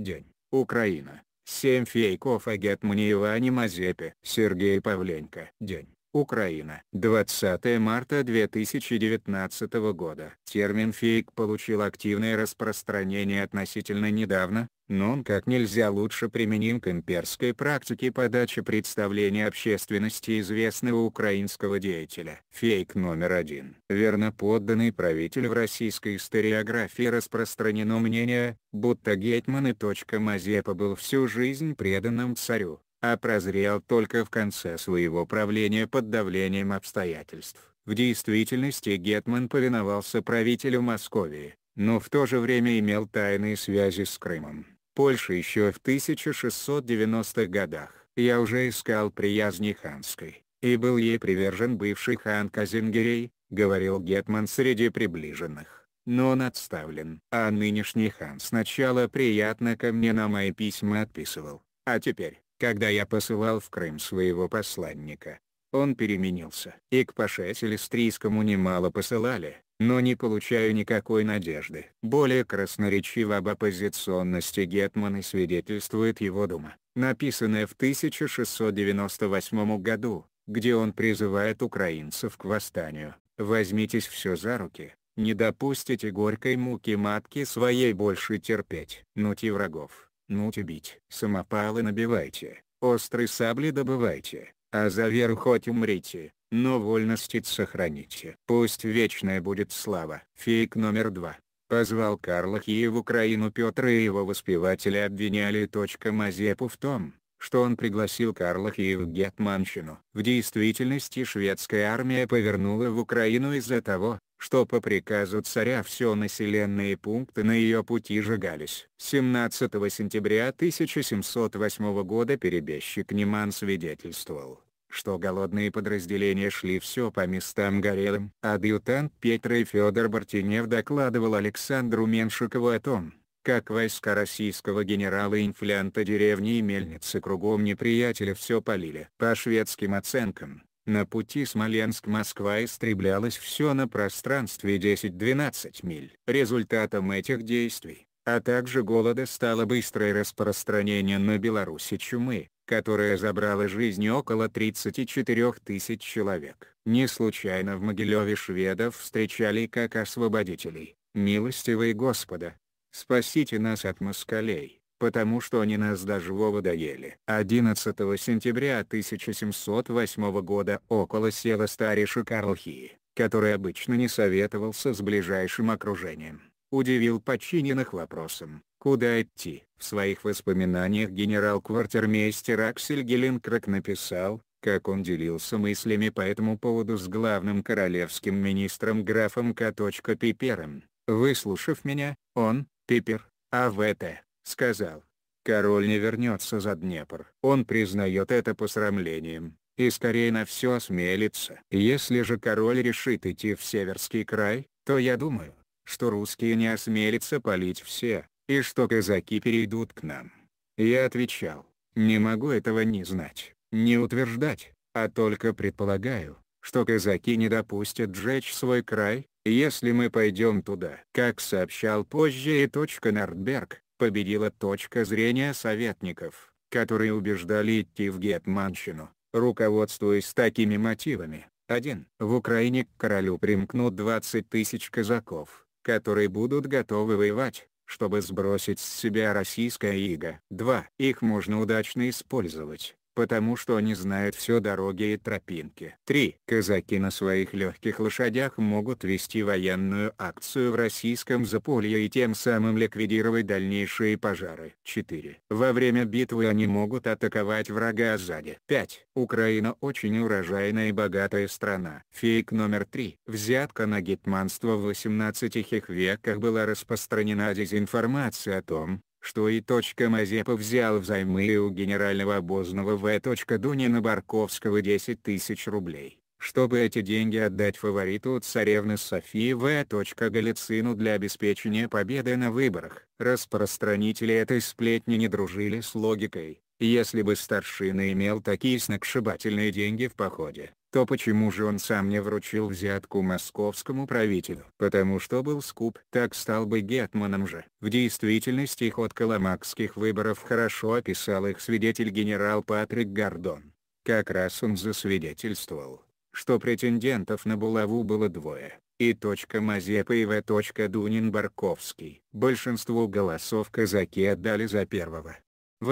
День. Украина. 7 фейков о Гетмане Иване Мазепе. Сергей Павленко. День. Украина. 20 марта 2019 года. Термин «фейк» получил активное распространение относительно недавно, но он как нельзя лучше применим к имперской практике подачи представления общественности известного украинского деятеля. Фейк номер один. Верноподданный правитель в российской историографии распространено мнение, будто Гетман и точка Мазепа был всю жизнь преданным царю, а прозрел только в конце своего правления под давлением обстоятельств. В действительности Гетман повиновался правителю Московии, но в то же время имел тайные связи с Крымом. Польши еще в 1690-х годах. Я уже искал приязни ханской, и был ей привержен бывший хан Казингерей, говорил Гетман среди приближенных, но он отставлен. А нынешний хан сначала приятно ко мне на мои письма отписывал, а теперь, когда я посылал в Крым своего посланника, он переменился. И к Паше Селестрийскому немало посылали, но не получаю никакой надежды. Более красноречиво об оппозиционности Гетмана свидетельствует его дума, написанная в 1698 году, где он призывает украинцев к восстанию. Возьмитесь все за руки, не допустите горькой муки матки своей больше терпеть. Нути врагов, нути бить. Самопалы набивайте, острые сабли добывайте, а за веру хоть умрите но вольности сохраните. Пусть вечная будет слава. Фейк номер два. Позвал Карла Киев в Украину Петра и его воспеватели обвиняли. Мазепу в том, что он пригласил Карла Киев в Гетманщину. В действительности шведская армия повернула в Украину из-за того, что по приказу царя все населенные пункты на ее пути сжигались. 17 сентября 1708 года перебежчик Неман свидетельствовал что голодные подразделения шли все по местам горелым. Адъютант Петра и Федор Бартенев докладывал Александру Меншикову о том, как войска российского генерала-инфлянта деревни и мельницы кругом неприятеля все полили. По шведским оценкам, на пути Смоленск-Москва истреблялось все на пространстве 10-12 миль. Результатом этих действий, а также голода стало быстрое распространение на Беларуси чумы, которая забрала жизни около 34 тысяч человек. Не случайно в Могилеве шведов встречали как освободителей, милостивые Господа. Спасите нас от москалей, потому что они нас до живого доели. 11 сентября 1708 года около села Стариша Карлхи, который обычно не советовался с ближайшим окружением, удивил подчиненных вопросом Куда идти? В своих воспоминаниях генерал-квартирмейстер Аксель Геленкрак написал, как он делился мыслями по этому поводу с главным королевским министром графом К. Пипером. Выслушав меня, он, Пипер, АВТ, сказал, «Король не вернется за Днепр». Он признает это посрамлением, и скорее на все осмелится. Если же король решит идти в Северский край, то я думаю, что русские не осмелятся палить все, и что казаки перейдут к нам. Я отвечал, не могу этого не знать, не утверждать, а только предполагаю, что казаки не допустят сжечь свой край, если мы пойдем туда. Как сообщал позже и точка Нордберг, победила точка зрения советников, которые убеждали идти в Гетманщину, руководствуясь такими мотивами. 1. В Украине к королю примкнут 20 тысяч казаков, которые будут готовы воевать, чтобы сбросить с себя российское иго. 2. Их можно удачно использовать, потому что они знают все дороги и тропинки. 3. Казаки на своих легких лошадях могут вести военную акцию в российском заполье и тем самым ликвидировать дальнейшие пожары. 4. Во время битвы они могут атаковать врага сзади. 5. Украина очень урожайная и богатая страна. Фейк номер 3. Взятка на гетманство в 18 веках была распространена дезинформация о том, что и. Мазепа взял взаймы у генерального обозного В. Дунина Барковского 10 тысяч рублей, чтобы эти деньги отдать фавориту царевны Софии В. Голицыну для обеспечения победы на выборах. Распространители этой сплетни не дружили с логикой, если бы старшина имел такие сногсшибательные деньги в походе, то почему же он сам не вручил взятку московскому правителю? Потому что был скуп. Так стал бы гетманом же. В действительности ход коломакских выборов хорошо описал их свидетель генерал Патрик Гордон. Как раз он засвидетельствовал, что претендентов на булаву было двое. И. Мазепа и В. Дунин-Барковский. Большинству голосов казаки отдали за первого. В.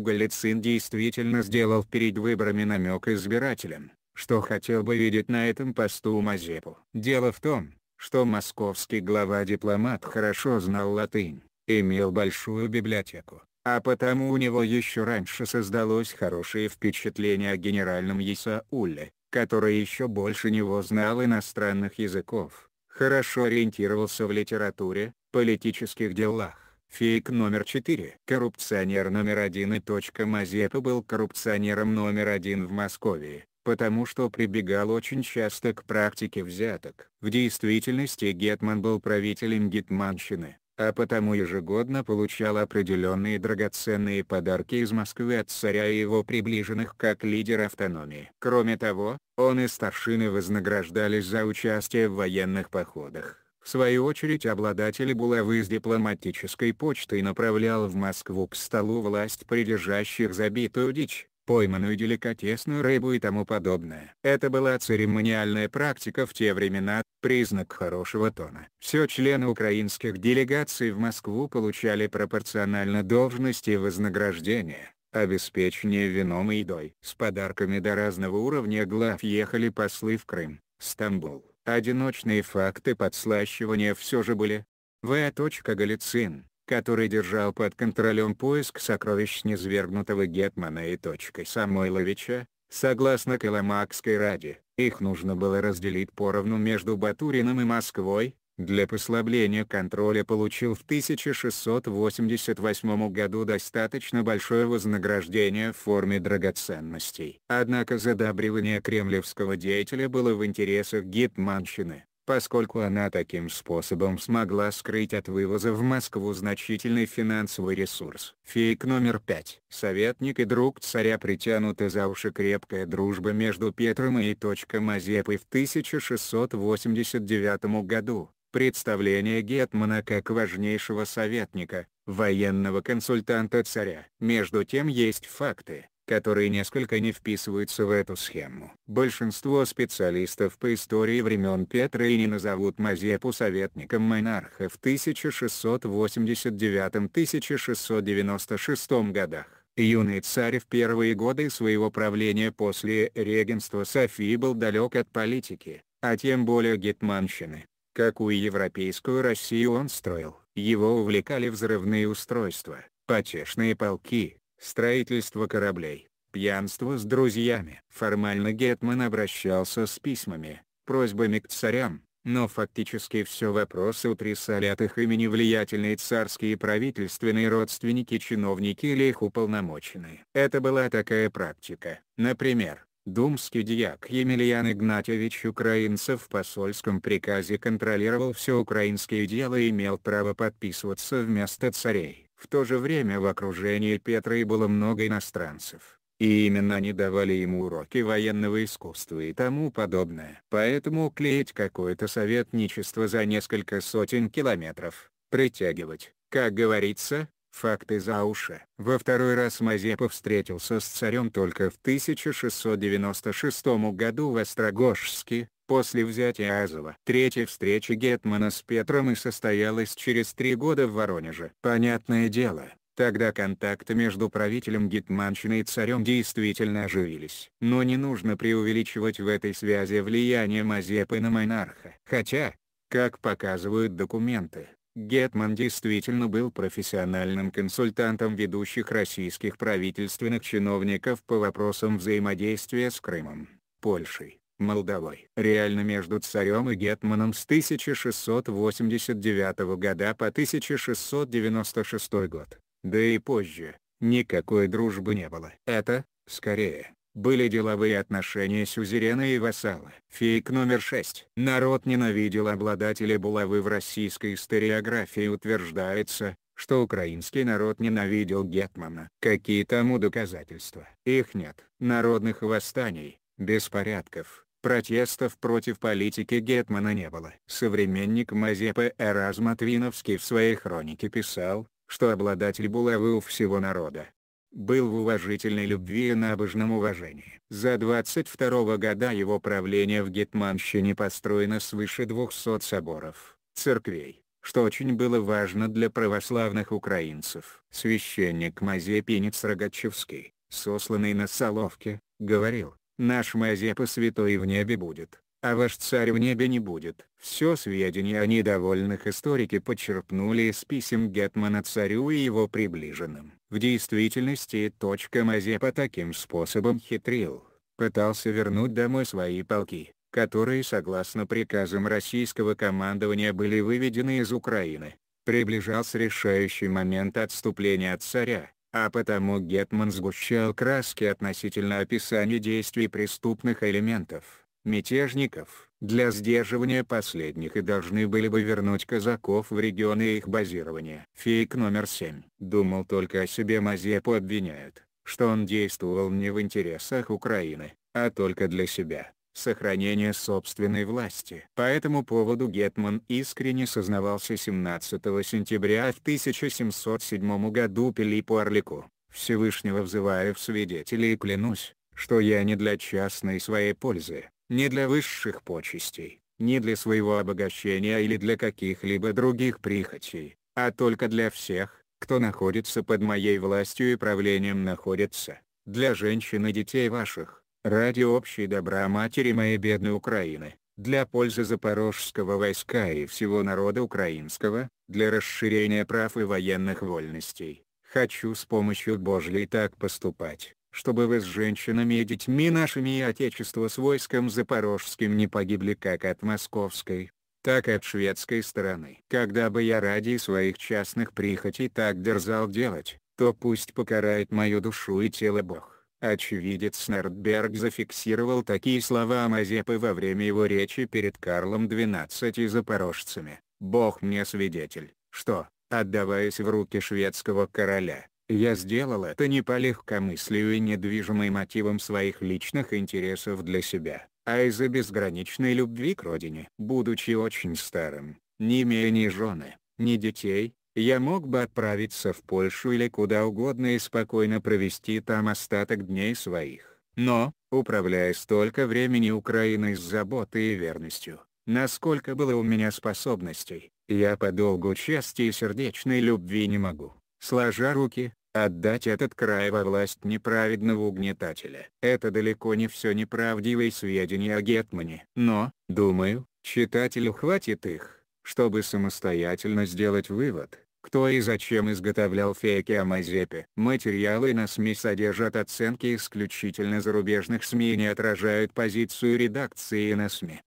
Голицын действительно сделал перед выборами намек избирателям, что хотел бы видеть на этом посту Мазепу. Дело в том, что московский глава-дипломат хорошо знал латынь, имел большую библиотеку, а потому у него еще раньше создалось хорошее впечатление о генеральном Исауле, который еще больше него знал иностранных языков, хорошо ориентировался в литературе, политических делах. Фейк номер 4. Коррупционер номер один и точка Мазепа был коррупционером номер один в Москве потому что прибегал очень часто к практике взяток. В действительности Гетман был правителем Гетманщины, а потому ежегодно получал определенные драгоценные подарки из Москвы от царя и его приближенных как лидер автономии. Кроме того, он и старшины вознаграждались за участие в военных походах. В свою очередь обладатель булавы с дипломатической почтой направлял в Москву к столу власть придержащих забитую дичь пойманную деликатесную рыбу и тому подобное. Это была церемониальная практика в те времена, признак хорошего тона. Все члены украинских делегаций в Москву получали пропорционально должности и вознаграждения обеспечение вином и едой. С подарками до разного уровня глав ехали послы в Крым, Стамбул. Одиночные факты подслащивания все же были. В. А. Галицин, который держал под контролем поиск сокровищ незвергнутого Гетмана и точкой Самойловича, согласно Коломакской раде, их нужно было разделить поровну между Батурином и Москвой, для послабления контроля получил в 1688 году достаточно большое вознаграждение в форме драгоценностей. Однако задабривание кремлевского деятеля было в интересах гетманщины поскольку она таким способом смогла скрыть от вывоза в Москву значительный финансовый ресурс. Фейк номер пять. Советник и друг царя притянуты за уши крепкая дружба между Петром и Мазепой в 1689 году. Представление Гетмана как важнейшего советника, военного консультанта царя. Между тем есть факты, которые несколько не вписываются в эту схему. Большинство специалистов по истории времен Петра и не назовут Мазепу советником монарха в 1689-1696 годах. Юный царь в первые годы своего правления после регенства Софии был далек от политики, а тем более гетманщины. Какую европейскую Россию он строил? Его увлекали взрывные устройства, потешные полки, строительство кораблей, пьянство с друзьями. Формально Гетман обращался с письмами, просьбами к царям, но фактически все вопросы утрясали от их имени влиятельные царские правительственные родственники чиновники или их уполномоченные. Это была такая практика. Например, Думский дьяк Емельян Игнатьевич Украинцев в посольском приказе контролировал все украинские дела и имел право подписываться вместо царей. В то же время в окружении Петры было много иностранцев, и именно они давали ему уроки военного искусства и тому подобное. Поэтому клеить какое-то советничество за несколько сотен километров, притягивать, как говорится, факты за уши. Во второй раз Мазепа встретился с царем только в 1696 году в Острогожске, После взятия Азова третья встреча Гетмана с Петром и состоялась через три года в Воронеже. Понятное дело, Тогда контакты между правителем Гетманщины и царем действительно оживились. Но не нужно преувеличивать в этой связи влияние Мазепы на монарха. Хотя, как показывают документы, Гетман действительно был профессиональным консультантом ведущих российских правительственных чиновников по вопросам взаимодействия с Крымом, Польшей, Молдовой. Реально между царем и гетманом с 1689 года по 1696 год, да и позже, никакой дружбы не было. Это, скорее, были деловые отношения сюзерена и вассала. Фейк номер 6. Народ ненавидел обладателя булавы в российской историографии утверждается, что украинский народ ненавидел Гетмана. Какие тому доказательства? Их нет. Народных восстаний, беспорядков, Протестов против политики Гетмана не было. Современник Мазепы Эразм Атвиновский в своей хронике писал, что обладатель булавы у всего народа. Был в уважительной любви и набожном уважении. За 22 года его правления в Гетманщине построено свыше 200 соборов, церквей, что очень было важно для православных украинцев. Священник Мазепинец Рогачевский, сосланный на Соловке, говорил, Наш Мазепа святой в небе будет, а ваш царь в небе не будет. Все сведения о недовольных историки почерпнули из писем Гетмана царю и его приближенным. В действительности точка Мазепа таким способом хитрил, пытался вернуть домой свои полки, которые согласно приказам российского командования были выведены из Украины. Приближался решающий момент отступления от царя, а потому Гетман сгущал краски относительно описания действий преступных элементов, мятежников. Для сдерживания последних и должны были бы вернуть казаков в регионы их базирования. Фейк номер 7. Думал только о себе Мазепу обвиняют, что он действовал не в интересах Украины, а только для себя сохранения собственной власти. По этому поводу Гетман искренне сознавался 17 сентября в 1707 году Пилиппу Орлику, Всевышнего взываю в свидетели и клянусь, что я не для частной своей пользы, не для высших почестей, не для своего обогащения или для каких-либо других прихотей, а только для всех, кто находится под моей властью и правлением находится, для женщин и детей ваших, ради общей добра матери моей бедной Украины, для пользы запорожского войска и всего народа украинского, для расширения прав и военных вольностей, хочу с помощью Божьей так поступать, чтобы вы с женщинами и детьми нашими и Отечество с войском запорожским не погибли как от московской, так и от шведской стороны. Когда бы я ради своих частных прихотей так дерзал делать, то пусть покарает мою душу и тело Бог. Очевидец Нордберг зафиксировал такие слова Мазепы во время его речи перед Карлом XII запорожцами. «Бог мне свидетель, что, отдаваясь в руки шведского короля, я сделал это не по легкомыслию и недвижимым мотивам своих личных интересов для себя, а из-за безграничной любви к родине. Будучи очень старым, не имея ни жены, ни детей, я мог бы отправиться в Польшу или куда угодно и спокойно провести там остаток дней своих. Но, управляя столько времени Украиной с заботой и верностью, насколько было у меня способностей, я по долгу чести и сердечной любви не могу, сложа руки, отдать этот край во власть неправедного угнетателя. Это далеко не все неправдивые сведения о Гетмане. Но, думаю, читателю хватит их, чтобы самостоятельно сделать вывод, кто и зачем изготовлял фейки о Мазепе. Материалы на СМИ содержат оценки исключительно зарубежных СМИ и не отражают позицию редакции на СМИ.